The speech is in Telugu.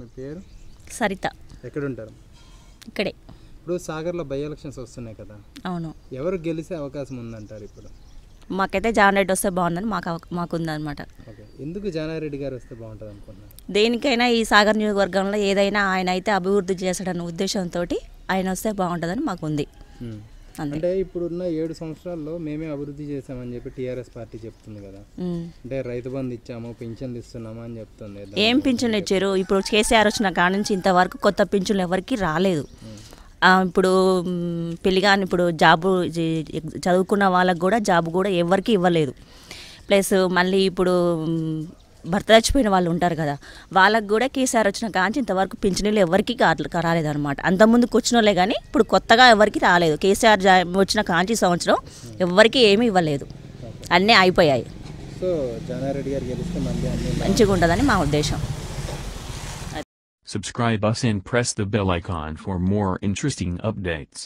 మీ పేరు సరిత ఎక్కడ ఉంటారు ఇక్కడే ఇప్పుడు సాగర్లో బై ఎలక్షన్స్ వస్తున్నాయి కదా అవును ఎవరు గెలిచే అవకాశం ఉందంటారు ఇప్పుడు మాకైతే జానారెడ్డి వస్తే బాగుందని మాకు మాకు ఉందన్నమాట ఎందుకు జానారెడ్డి గారు వస్తే బాగుంటుంది అనుకున్నారు దేనికైనా ఈ సాగర్ నియోజకవర్గంలో ఏదైనా ఆయన అయితే అభివృద్ధి చేసాడన్న ఉద్దేశంతో ఆయన వస్తే బాగుంటుందని మాకు ఉంది అంటే ఇప్పుడున్న ఏడు సంవత్సరాల్లో మేమే అభివృద్ధి చేసామని చెప్పి టీఆర్ఎస్ పార్టీ చెప్తుంది కదా అంటే రైతు బంధు ఇచ్చాము పింఛన్లు ఇస్తున్నాము అని చెప్తుంది ఏం పింఛన్లు ఇచ్చారు ఇప్పుడు కేసీఆర్ వచ్చిన కాడ నుంచి ఇంతవరకు కొత్త పింఛన్లు ఎవరికి రాలేదు ఇప్పుడు పెళ్ళిగాని ఇప్పుడు జాబు చదువుకున్న వాళ్ళకు కూడా జాబ్ కూడా ఎవరికి ఇవ్వలేదు ప్లస్ మళ్ళీ ఇప్పుడు భర్త చచ్చిపోయిన వాళ్ళు ఉంటారు కదా వాళ్ళకు కూడా కేసీఆర్ వచ్చిన కాంచి ఇంతవరకు పింఛనీలు ఎవరికి రాలేదన్నమాట అంతకుముందుకు వచ్చిన వాళ్ళే కానీ ఇప్పుడు కొత్తగా ఎవరికి రాలేదు కేసీఆర్ వచ్చిన కాంచి సంవత్సరం ఎవరికి ఏమీ ఇవ్వలేదు అన్నీ అయిపోయాయి మంచిగా ఉంటుందని మా ఉద్దేశం Subscribe us and press the bell icon for more interesting updates.